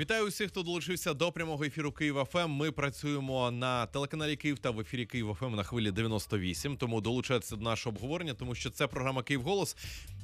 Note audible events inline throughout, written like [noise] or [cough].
Вітаю усіх, хто долучився до прямого ефіру Києва. ФМ. Ми працюємо на телеканалі Київ та в ефірі Києва ФМ на хвилі 98. Тому долучайтеся до нашого обговорення, тому що це програма Київ Голос.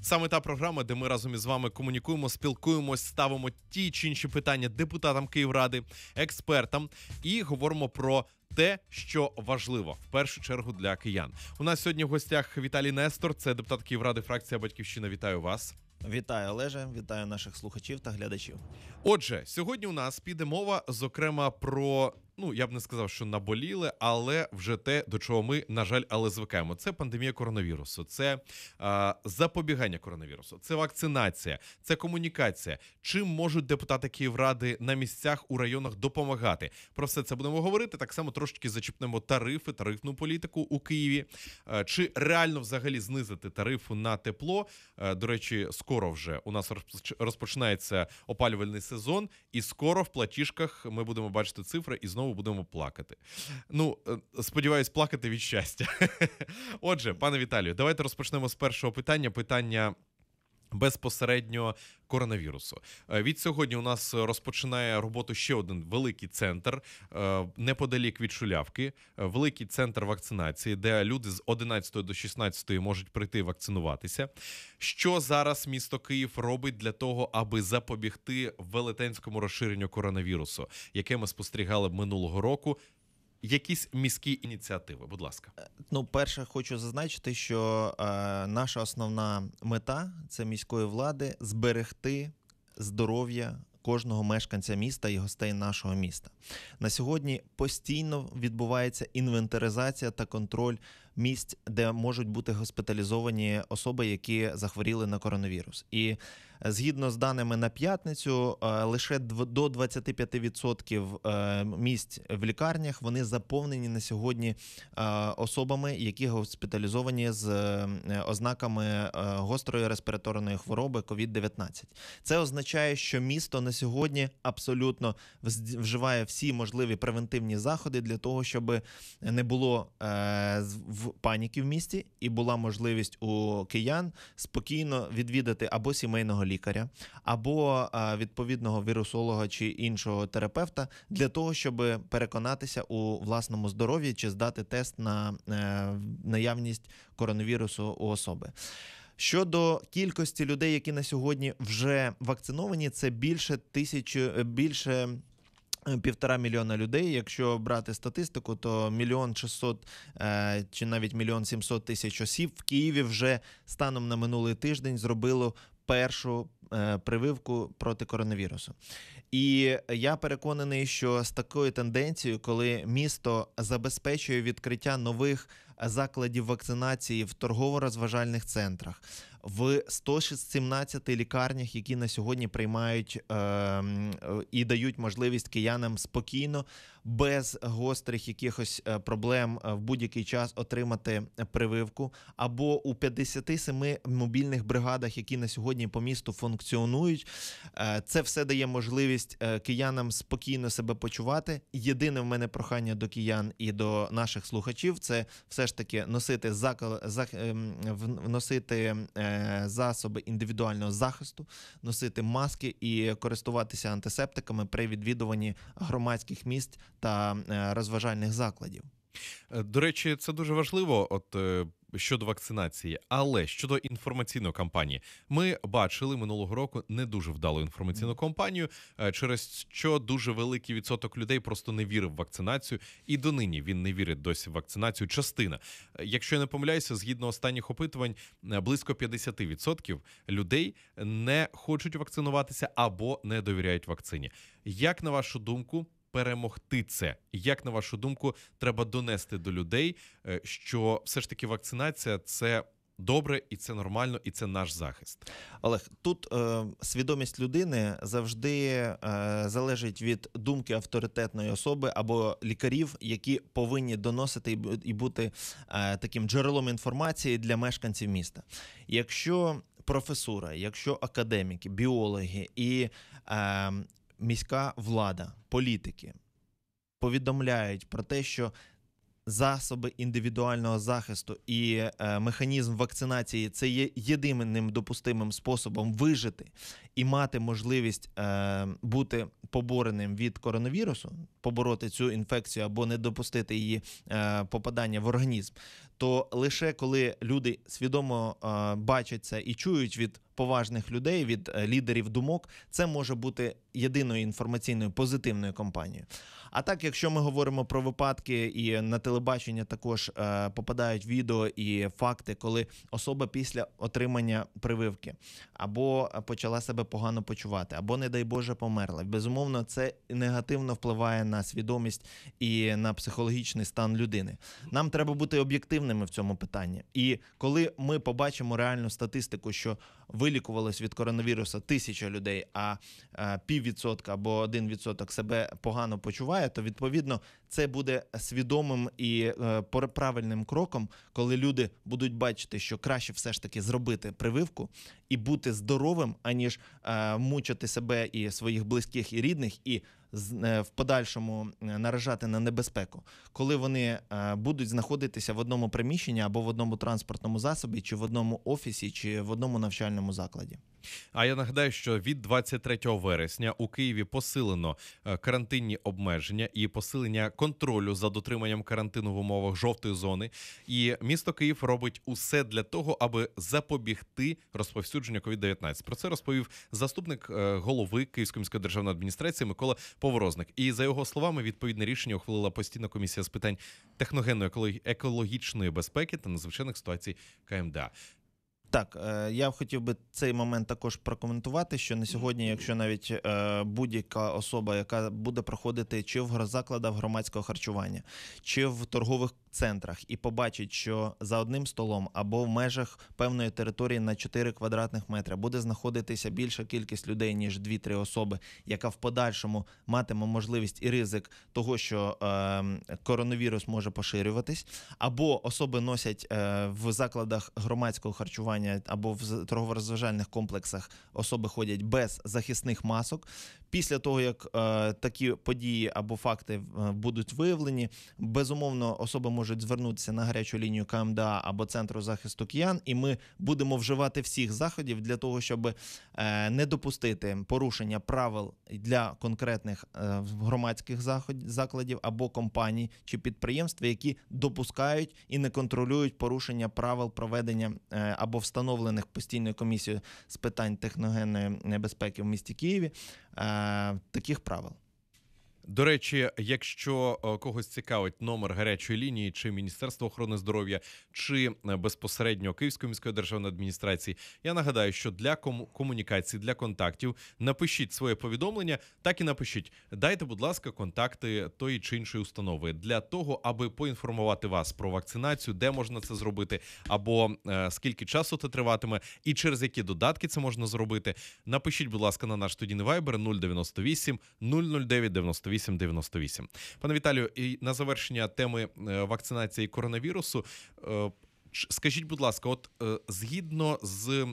Саме та програма, де ми разом із вами комунікуємо, спілкуємось, ставимо ті чи інші питання депутатам Київради, експертам і говоримо про. Те, що важливо в першу чергу для киян, у нас сьогодні в гостях Віталій Нестор, це депутат Київради, фракція Батьківщина. Вітаю вас. Вітаю, Олеже, вітаю наших слухачів та глядачів. Отже, сьогодні у нас піде мова, зокрема, про ну я б не сказав, що наболіли, але вже те, до чого ми, на жаль, але звикаємо. Це пандемія коронавірусу, це е, запобігання коронавірусу, це вакцинація, це комунікація. Чим можуть депутати Київради на місцях у районах допомагати? Про все це будемо говорити. Так само трошечки зачіпнемо тарифи, тарифну політику у Києві. Е, чи реально взагалі знизити тарифу на тепло? Е, до речі, скоро вже у нас розпочинається опалювальний сезон, і скоро в платіжках ми будемо бачити цифри і знову знову будемо плакати. Ну, е, сподіваюсь, плакати від щастя. [laughs] Отже, пане Віталію, давайте розпочнемо з першого питання. Питання. Безпосередньо коронавірусу е, від сьогодні у нас розпочинає роботу ще один великий центр е, неподалік від Шулявки, е, великий центр вакцинації, де люди з 11 до 16 можуть прийти вакцинуватися. Що зараз місто Київ робить для того, аби запобігти велетенському розширенню коронавірусу, яке ми спостерігали минулого року, якісь міські ініціативи. Будь ласка, е, ну перше, хочу зазначити, що е, наша основна мета це міської влади зберегти здоров'я. Кожного мешканця міста і гостей нашого міста на сьогодні постійно відбувається інвентаризація та контроль місць, де можуть бути госпіталізовані особи, які захворіли на коронавірус. І е, згідно з даними на п'ятницю, е, лише до 25% е, місць в лікарнях вони заповнені на сьогодні особами, які госпіталізовані з ознаками гострої респіраторної хвороби COVID-19. Це означає, що місто на сьогодні абсолютно вживає всі можливі превентивні заходи для того, щоб не було в паніки в місті, і була можливість у киян спокійно відвідати або сімейного лікаря, або е, відповідного вірусолога чи іншого терапевта для того, щоб переконатися у власному здоров'ї чи здати тест на е, наявність коронавірусу у особи. Щодо кількості людей, які на сьогодні вже вакциновані, це більше тисячі е, більше. Півтора мільйона людей. Якщо брати статистику, то мільйон шістсот е, чи навіть мільйон сімсот тисяч осіб в Києві вже станом на минулий тиждень зробило першу е, прививку проти коронавірусу. І я переконаний, що з такою тенденцією, коли місто забезпечує відкриття нових закладів вакцинації в торгово-розважальних центрах, в 117 лікарнях, які на сьогодні приймають ем, і дають можливість киянам спокійно, без гострих якихось е, проблем е, в будь-який час отримати прививку, або у 57 мобільних бригадах, які на сьогодні по місту функціонують, е, це все дає можливість киянам спокійно себе почувати. Єдине в мене прохання до киян і до наших слухачів це все ж таки носити закал, зак... Ем, вносити засоби індивідуального захисту, носити маски і користуватися антисептиками при відвідуванні громадських місць та е, розважальних закладів. Е, до речі, це дуже важливо. От е, щодо вакцинації, але щодо інформаційної кампанії, ми бачили минулого року не дуже вдалу інформаційну кампанію, е, через що дуже великий відсоток людей просто не вірив в вакцинацію, і донині він не вірить досі в вакцинацію. Частина, е, якщо я не помиляюся, згідно останніх опитувань, е, близько 50% людей не хочуть вакцинуватися або не довіряють вакцині. Як на вашу думку? перемогти це. Як на вашу думку, треба донести до людей, е, що все ж таки вакцинація це. Добре, і це нормально, і це наш захист. Олег тут е, свідомість людини завжди е, залежить від думки авторитетної особи або лікарів, які повинні доносити і, і бути е, таким джерелом інформації для мешканців міста. Якщо професура, якщо академіки, біологи і е, міська влада, політики повідомляють про те, що засоби індивідуального захисту і е, механізм вакцинації це є єдиним допустимим способом вижити і мати можливість е, бути побореним від коронавірусу, побороти цю інфекцію або не допустити її е, попадання в організм, то лише коли люди свідомо бачать це і чують від поважних людей, від е, лідерів думок, це може бути єдиною інформаційною позитивною компанією. А так, якщо ми говоримо про випадки, і на телебачення також е, попадають відео і факти, коли особа після отримання прививки або почала себе погано почувати, або, не дай Боже, померла. Безумовно, це негативно впливає на свідомість і на психологічний стан людини. Нам треба бути об'єктивними в цьому питанні. І коли ми побачимо реальну статистику, що вилікувалось від коронавірусу тисяча людей, а е, піввідсотка або один відсоток себе погано почуває, то відповідно це буде свідомим і е, правильним кроком, коли люди будуть бачити, що краще все ж таки зробити прививку і бути здоровим, аніж е, мучити себе і своїх близьких і рідних і е, в подальшому наражати на небезпеку, коли вони будуть знаходитися в одному приміщенні або в одному транспортному засобі, чи в одному офісі, чи в одному навчальному закладі. А я нагадаю, що від 23 вересня у Києві посилено карантинні обмеження і посилення контролю за дотриманням карантину в умовах жовтої зони, і місто Київ робить усе для того, аби запобігти розповсюдженню covid 19 Про це розповів заступник е, голови Київської міської державної адміністрації Микола Поворозник. І за його словами, відповідне рішення ухвалила постійна комісія з питань техногенної екологічної безпеки та надзвичайних ситуацій КМДА. Так, е, я хотів би цей момент також прокоментувати. Що на сьогодні, якщо навіть е, будь-яка особа, яка буде проходити чи в закладах громадського харчування, чи в торгових центрах, і побачить, що за одним столом або в межах певної території на 4 квадратних метри буде знаходитися більша кількість людей ніж 2-3 особи, яка в подальшому матиме можливість і ризик того, що е, коронавірус може поширюватись, або особи носять в закладах громадського харчування харчування або в торгово-розважальних комплексах особи ходять без захисних масок. Після того як е, такі події або факти е, будуть виявлені, безумовно особи можуть звернутися на гарячу лінію КМДА або центру захисту киян, і ми будемо вживати всіх заходів для того, щоб е, не допустити порушення правил для конкретних е, громадських заходів закладів або компаній чи підприємств, які допускають і не контролюють порушення правил проведення е, або встановлених постійною комісією з питань техногенної небезпеки в місті Києві е, таких правил. До речі, якщо е, когось цікавить номер гарячої лінії, чи Міністерство охорони здоров'я, чи е, безпосередньо Київської міської державної адміністрації, я нагадаю, що для кому комунікації, для контактів напишіть своє повідомлення, так і напишіть. Дайте, будь ласка, контакти тої чи іншої установи для того, аби поінформувати вас про вакцинацію, де можна це зробити, або е, скільки часу це триватиме, і через які додатки це можна зробити. Напишіть, будь ласка, на наш студійний вайбер 098 009 98 9898. Пане Віталію, і на завершення теми е, вакцинації коронавірусу. Е, скажіть, будь ласка, от е, згідно з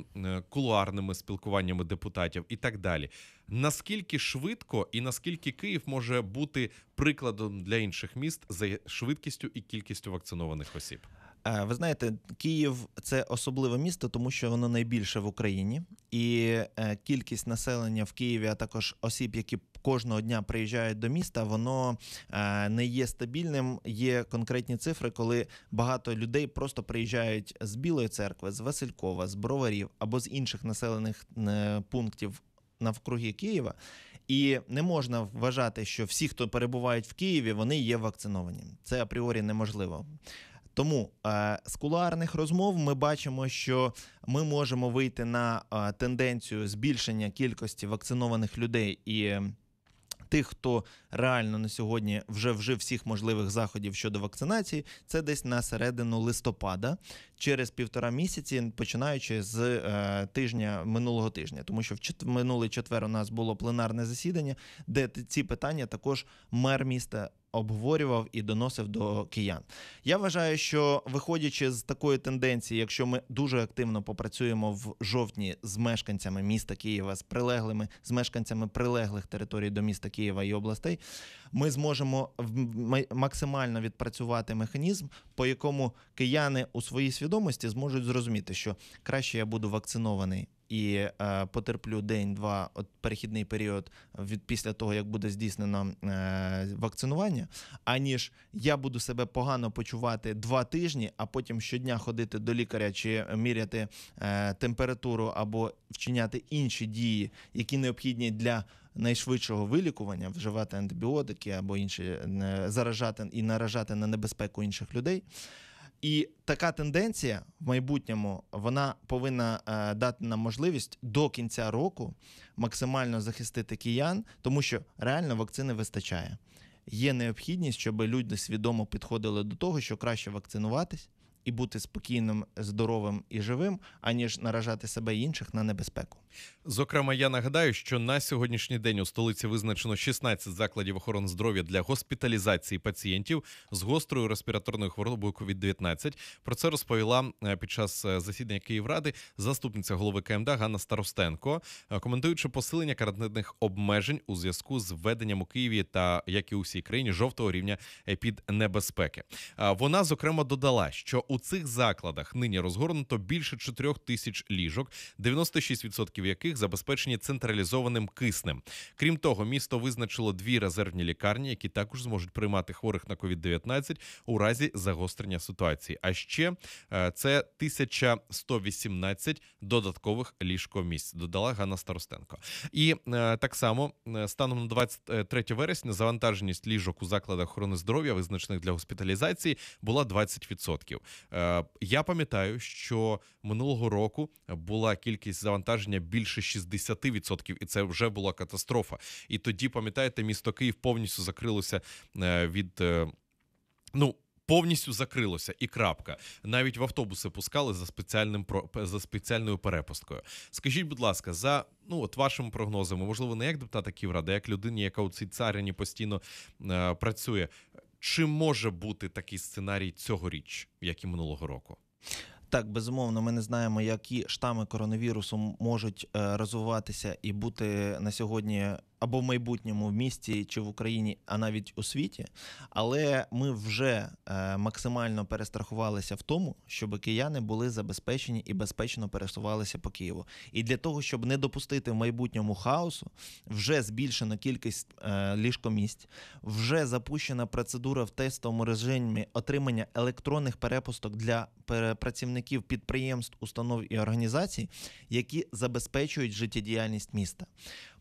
кулуарними спілкуваннями депутатів і так далі, наскільки швидко і наскільки Київ може бути прикладом для інших міст за швидкістю і кількістю вакцинованих осіб? Е, ви знаєте, Київ це особливе місто, тому що воно найбільше в Україні, і е, кількість населення в Києві, а також осіб, які кожного дня приїжджають до міста, воно е, не є стабільним. Є конкретні цифри, коли багато людей просто приїжджають з Білої церкви, з Василькова, з Броварів або з інших населених пунктів. Навкруги Києва, і не можна вважати, що всі, хто перебувають в Києві, вони є вакциновані. Це апріорі неможливо. Тому е, з кулуарних розмов ми бачимо, що ми можемо вийти на е, тенденцію збільшення кількості вакцинованих людей і. Тих, хто реально на сьогодні вже вжив всіх можливих заходів щодо вакцинації, це десь на середину листопада, через півтора місяці, починаючи з е, тижня минулого тижня, тому що в чет... минулий четвер у нас було пленарне засідання, де ці питання також мер міста обговорював і доносив до киян. Я вважаю, що виходячи з такої тенденції, якщо ми дуже активно попрацюємо в жовтні з мешканцями міста Києва, з прилеглими з мешканцями прилеглих територій до міста Києва і областей, ми зможемо максимально відпрацювати механізм, по якому кияни у своїй свідомості зможуть зрозуміти, що краще я буду вакцинований і е, потерплю день-два от перехідний період від після того, як буде здійснено е, вакцинування, аніж я буду себе погано почувати два тижні, а потім щодня ходити до лікаря чи міряти е, температуру або вчиняти інші дії, які необхідні для. Найшвидшого вилікування вживати антибіотики або інші е, заражати і наражати на небезпеку інших людей. І така тенденція в майбутньому вона повинна е, дати нам можливість до кінця року максимально захистити киян, тому що реально вакцини вистачає. Є необхідність, щоб люди свідомо підходили до того, що краще вакцинуватись і бути спокійним, здоровим і живим, аніж наражати себе і інших на небезпеку. Зокрема, я нагадаю, що на сьогоднішній день у столиці визначено 16 закладів охорони здоров'я для госпіталізації пацієнтів з гострою респіраторною хворобою COVID-19. Про це розповіла е, під час е, засідання Київради заступниця голови КМД Ганна Старостенко, е, коментуючи посилення карантинних обмежень у зв'язку з введенням у Києві та як і у всій країні жовтого рівня під небезпеки. Вона зокрема додала, що у цих закладах нині розгорнуто більше 4 тисяч ліжок, 96% яких забезпечені централізованим киснем. Крім того, місто визначило дві резервні лікарні, які також зможуть приймати хворих на COVID-19 у разі загострення ситуації. А ще е, це 1118 додаткових ліжкомісць. Додала Ганна Старостенко. І е, так само е, станом на 23 вересня завантаженість ліжок у закладах охорони здоров'я, визначених для госпіталізації, була 20%. Е, я пам'ятаю, що минулого року була кількість завантаження більше 60%, і це вже була катастрофа. І тоді, пам'ятаєте, місто Київ повністю закрилося е, від. Е, ну, Повністю закрилося і крапка. Навіть в автобуси пускали за спеціальним за спеціальною перепусткою. Скажіть, будь ласка, за ну от вашими прогнозами, можливо, не як депутата Ківради, як людині, яка у цій царині постійно е, працює. Чи може бути такий сценарій цьогоріч, як і минулого року? Так, безумовно, ми не знаємо, які штами коронавірусу можуть е, розвиватися і бути на сьогодні або в майбутньому в місті чи в Україні, а навіть у світі. Але ми вже е, максимально перестрахувалися в тому, щоб кияни були забезпечені і безпечно пересувалися по Києву. І для того, щоб не допустити в майбутньому хаосу, вже збільшена кількість е, ліжкомість, вже запущена процедура в тестовому режимі отримання електронних перепусток для працівників підприємств, установ і організацій, які забезпечують життєдіяльність міста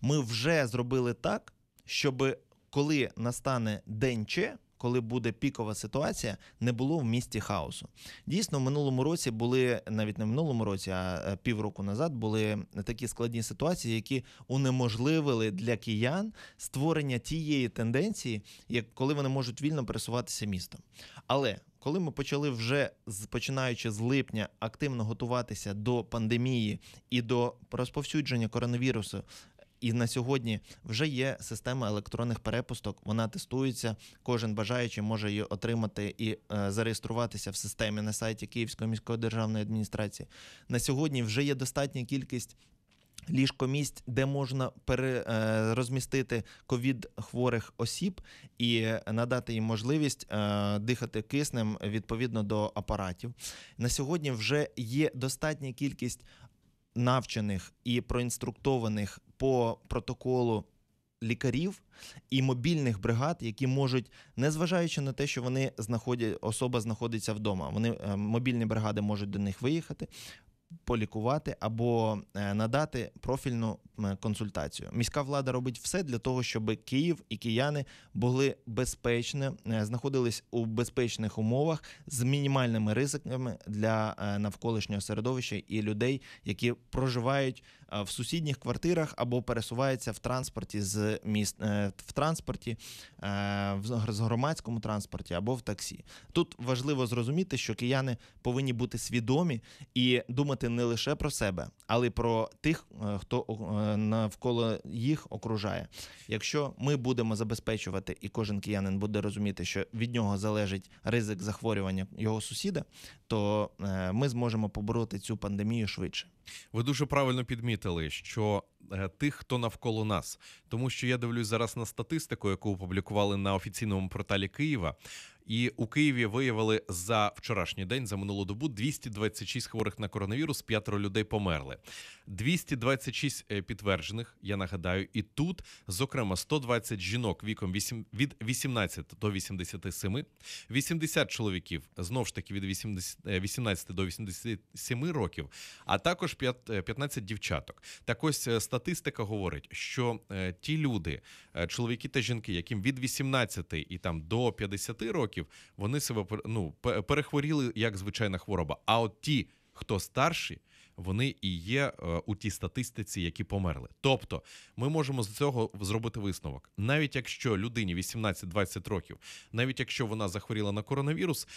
ми вже зробили так, щоб коли настане день Ч, коли буде пікова ситуація, не було в місті хаосу. Дійсно, в минулому році були навіть не в минулому році, а е, півроку назад були такі складні ситуації, які унеможливили для киян створення тієї тенденції, як коли вони можуть вільно пересуватися містом. Але коли ми почали вже починаючи з липня активно готуватися до пандемії і до розповсюдження коронавірусу і на сьогодні вже є система електронних перепусток. Вона тестується. Кожен бажаючий може її отримати і е, зареєструватися в системі на сайті Київської міської державної адміністрації. На сьогодні вже є достатня кількість. Ліжкомість, де можна перерозмістити е, ковід хворих осіб і надати їм можливість е, дихати киснем відповідно до апаратів. На сьогодні вже є достатня кількість навчених і проінструктованих по протоколу лікарів і мобільних бригад, які можуть, незважаючи на те, що вони знаходять особа знаходиться вдома. Вони е, мобільні бригади можуть до них виїхати, полікувати або е, надати профільну консультацію. Міська влада робить все для того, щоб Київ і кияни були безпечні, е, знаходились у безпечних умовах з мінімальними ризиками для е, навколишнього середовища і людей, які проживають в сусідніх квартирах або пересуваються в транспорті з міст в транспорті, в громадському транспорті або в таксі. Тут важливо зрозуміти, що кияни повинні бути свідомі і думати думати не лише про себе, але й про тих, е, хто е, навколо їх окружає. Якщо ми будемо забезпечувати, і кожен киянин буде розуміти, що від нього залежить ризик захворювання його сусіда, то е, ми зможемо побороти цю пандемію швидше. Ви дуже правильно підмітили, що е, тих, хто навколо нас, тому що я дивлюсь зараз на статистику, яку опублікували на офіційному порталі Києва, і у Києві виявили за вчорашній день за минулу добу 226 хворих на коронавірус. П'ятеро людей померли. 226 е, підтверджених. Я нагадаю, і тут, зокрема, 120 жінок віком 8, від 18 до 87, 80 чоловіків знов ж таки від 80, 18 е, до 87 років, а також також 15 е, дівчаток. Так ось е, статистика говорить, що е, ті люди, чоловіки та жінки, яким від 18 і там до 50 років вони себе ну, перехворіли як звичайна хвороба. А от ті, хто старші. Вони і є у тій статистиці, які померли. Тобто, ми можемо з цього зробити висновок. Навіть якщо людині 18-20 років, навіть якщо вона захворіла на коронавірус,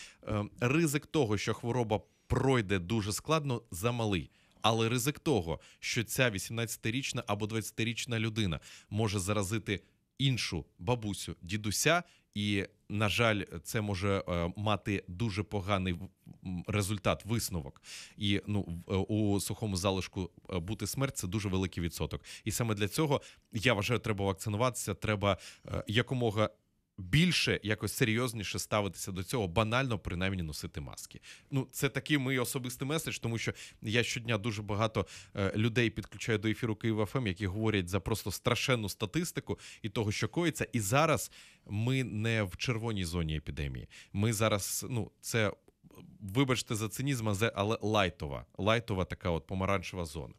ризик того, що хвороба пройде дуже складно, замалий. Але ризик того, що ця 18-річна або 20-річна людина може заразити іншу бабусю, дідуся, і, на жаль, це може е, мати дуже поганий результат, висновок. І ну е, у сухому залишку е, бути смерть це дуже великий відсоток. І саме для цього я вважаю, треба вакцинуватися. Треба якомога більше якось серйозніше ставитися до цього, банально принаймні носити маски. Ну це такий мій особистий меседж, тому що я щодня дуже багато е, людей підключаю до ефіру Києва ФМ, які говорять за просто страшенну статистику і того, що коїться, і зараз ми не в червоній зоні епідемії. Ми зараз, ну це вибачте за цинізм, але лайтова. Лайтова така от помаранчева зона.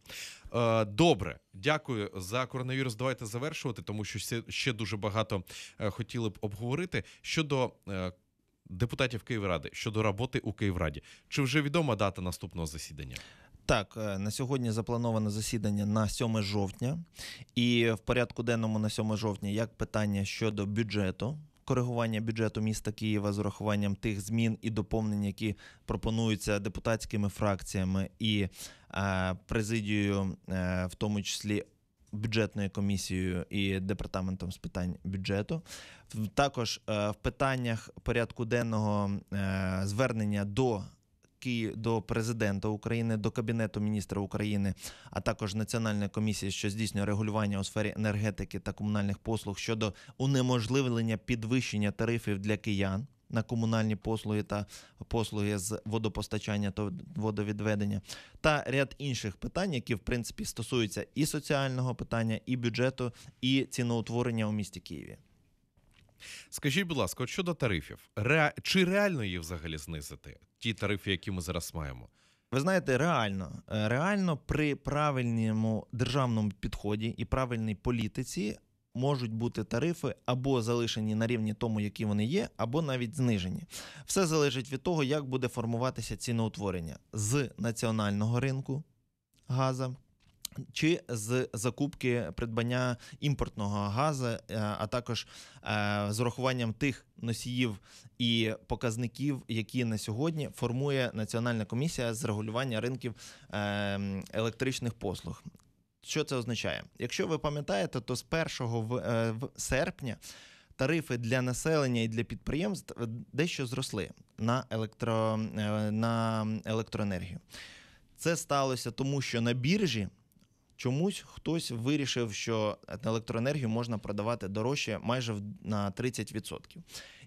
Е, добре, дякую за коронавірус. Давайте завершувати, тому що ще дуже багато е, хотіли б обговорити щодо. Е, депутатів Київради щодо роботи у Київраді. Чи вже відома дата наступного засідання? Так, на сьогодні заплановане засідання на 7 жовтня, і в порядку денному на 7 жовтня як питання щодо бюджету коригування бюджету міста Києва з урахуванням тих змін і доповнень, які пропонуються депутатськими фракціями і е, президією, е, в тому числі. Бюджетною комісією і департаментом з питань бюджету, також е, в питаннях порядку денного звернення до до президента України, до Кабінету міністра України, а також національна комісія, що здійснює регулювання у сфері енергетики та комунальних послуг щодо унеможливлення підвищення тарифів для киян. На комунальні послуги та послуги з водопостачання та водовідведення, та ряд інших питань, які в принципі стосуються і соціального питання, і бюджету, і ціноутворення у місті Києві. Скажіть, будь ласка, от щодо тарифів, Ре... чи реально їх взагалі знизити? Ті тарифи, які ми зараз маємо? Ви знаєте, реально, е, реально при правильному державному підході і правильній політиці можуть бути тарифи або залишені на рівні тому, які вони є, або навіть знижені. Все залежить від того, як буде формуватися ціноутворення з національного ринку газа. Чи з закупки придбання імпортного газу, е, а також е, з урахуванням тих носіїв і показників, які на сьогодні формує Національна комісія з регулювання ринків е, електричних послуг? Що це означає? Якщо ви пам'ятаєте, то з 1 в серпня тарифи для населення і для підприємств дещо зросли на електро, на електроенергію. Це сталося тому, що на біржі. Чомусь хтось вирішив, що електроенергію можна продавати дорожче майже на 30%.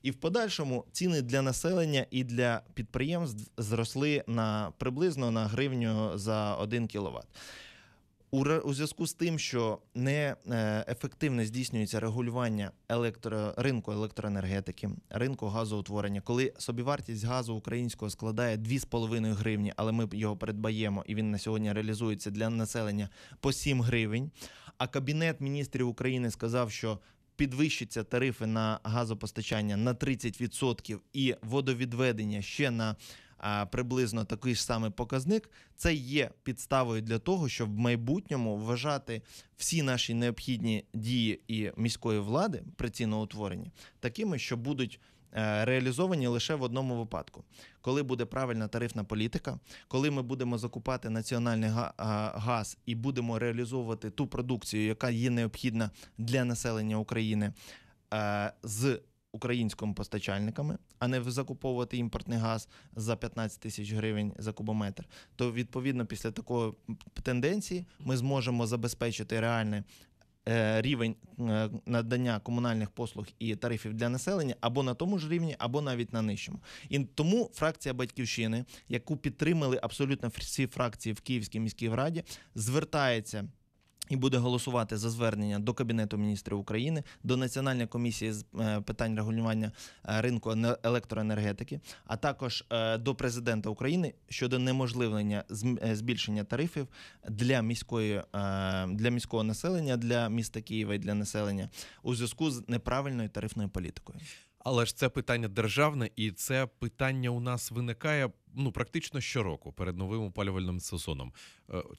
І в подальшому ціни для населення і для підприємств зросли на приблизно на гривню за 1 кВт. У у зв'язку з тим, що не е, ефективно здійснюється регулювання електро, ринку електроенергетики, ринку газоутворення, коли собівартість газу українського складає 2,5 гривні, але ми його передбаємо, і він на сьогодні реалізується для населення по 7 гривень. А кабінет міністрів України сказав, що підвищиться тарифи на газопостачання на 30% і водовідведення ще на приблизно такий ж самий показник, це є підставою для того, щоб в майбутньому вважати всі наші необхідні дії і міської влади при ціноутворенні такими, що будуть. Е, реалізовані лише в одному випадку, коли буде правильна тарифна політика, коли ми будемо закупати національний газ і будемо реалізовувати ту продукцію, яка є необхідна для населення України е, з українськими постачальниками, а не закуповувати імпортний газ за 15 тисяч гривень за кубометр, то відповідно після такої тенденції ми зможемо забезпечити реальне. Рівень е, надання комунальних послуг і тарифів для населення або на тому ж рівні, або навіть на нижчому. І тому фракція батьківщини, яку підтримали абсолютно всі фракції в Київській міській раді, звертається і буде голосувати за звернення до Кабінету міністрів України, до Національної комісії з е, питань регулювання е, ринку електроенергетики, а також е, до президента України щодо неможливлення збільшення тарифів для міської для міського населення, для міста Києва і для населення у зв'язку з неправильною тарифною політикою. Але ж це питання державне, і це питання у нас виникає ну практично щороку перед новим опалювальним сезоном.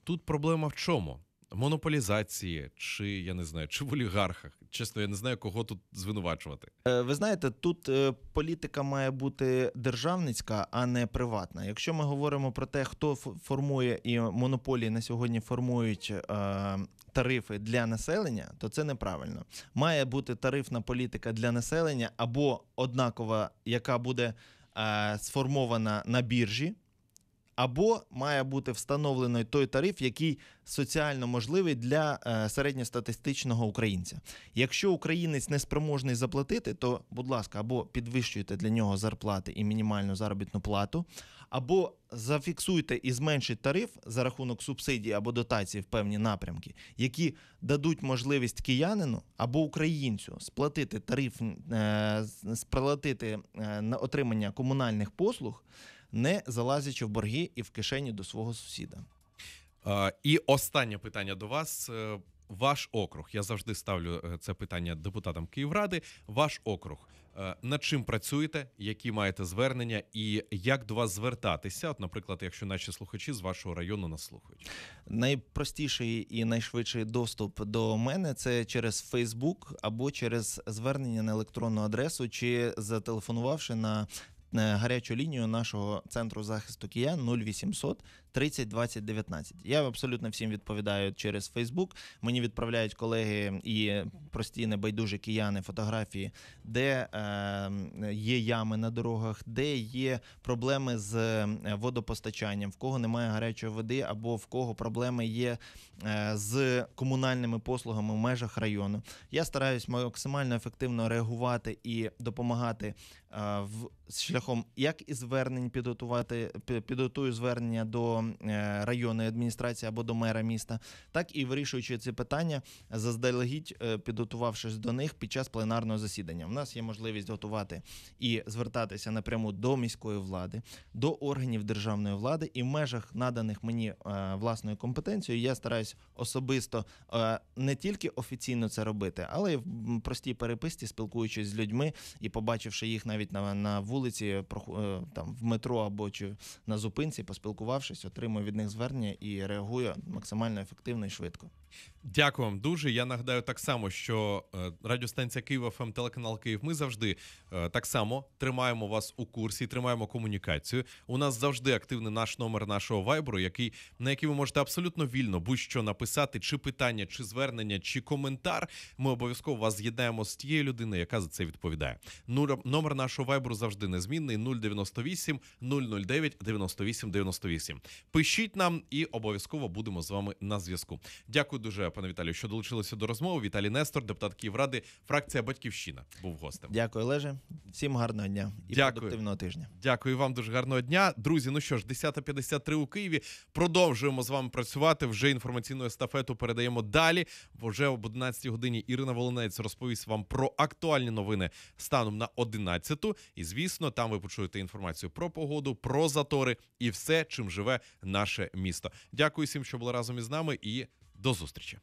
Тут проблема в чому? монополізації, чи я не знаю, чи в олігархах. Чесно, я не знаю, кого тут звинувачувати. Е, ви знаєте, тут е, політика має бути державницька, а не приватна. Якщо ми говоримо про те, хто формує і монополії на сьогодні формують. Е, тарифи для населення, то це неправильно. Має бути тарифна політика для населення або однакова, яка буде е, сформована на біржі або має бути встановлений той тариф, який соціально можливий для е, середньостатистичного українця. Якщо українець не спроможний заплатити, то будь ласка, або підвищуйте для нього зарплати і мінімальну заробітну плату, або зафіксуйте і зменшить тариф за рахунок субсидій або дотацій в певні напрямки, які дадуть можливість киянину або українцю сплатити тариф, е, сплатити е, на отримання комунальних послуг не залазячи в борги і в кишені до свого сусіда. Е, і останнє питання до вас. Е, ваш округ, я завжди ставлю е, це питання депутатам Київради. Ваш округ е, над чим працюєте, які маєте звернення, і як до вас звертатися? От, наприклад, якщо наші слухачі з вашого району нас слухають, найпростіший і найшвидший доступ до мене це через Фейсбук або через звернення на електронну адресу, чи зателефонувавши на Е, гарячу лінію нашого центру захисту киян 0800 30 20 19. Я абсолютно всім відповідаю через Фейсбук. Мені відправляють колеги і прості небайдужі кияни фотографії, де е, є ями на дорогах, де є проблеми з е, водопостачанням, в кого немає гарячої води, або в кого проблеми є е, з комунальними послугами в межах району. Я стараюсь максимально ефективно реагувати і допомагати Е, в шляхом як і звернень підготувати підготую звернення до е, районної адміністрації або до мера міста, так і вирішуючи ці питання, заздалегідь е, підготувавшись до них під час пленарного засідання. У нас є можливість готувати і звертатися напряму до міської влади, до органів державної влади і в межах наданих мені власною компетенцією, я стараюсь особисто не тільки офіційно це робити, але й в простій переписці, спілкуючись з людьми і побачивши їх навіть навіть на на вулиці, е, е, там в метро або чи на зупинці, поспілкувавшись, отримую від них звернення і реагую максимально ефективно і швидко. Дякую вам дуже. Я нагадаю так само, що е, радіостанція Києва ФМ, ем», телеканал Київ. Ми завжди е, так само тримаємо вас у курсі, тримаємо комунікацію. У нас завжди активний наш номер нашого вайбру, який на який ви можете абсолютно вільно будь-що написати, чи питання, чи звернення, чи коментар. Ми обов'язково вас з'єднаємо з тією людиною, яка за це відповідає. номер нашого вайберу завжди незмінний: 098 009 98 98. Пишіть нам і обов'язково будемо з вами на зв'язку. Дякую. Дякую дуже, пане Віталію, що долучилися до розмови. Віталій Нестор, депутат Київради, фракція Батьківщина, був гостем. Дякую, леже, Всім гарного дня і Дякую. продуктивного тижня. Дякую вам дуже гарного дня. Друзі, ну що ж, 10.53 у Києві. Продовжуємо з вами працювати. Вже інформаційну естафету передаємо далі. Вже об 11 годині Ірина Волонець розповість вам про актуальні новини станом на 11. І звісно, там ви почуєте інформацію про погоду, про затори і все, чим живе наше місто. Дякую всім, що були разом із нами. І до зустрічі.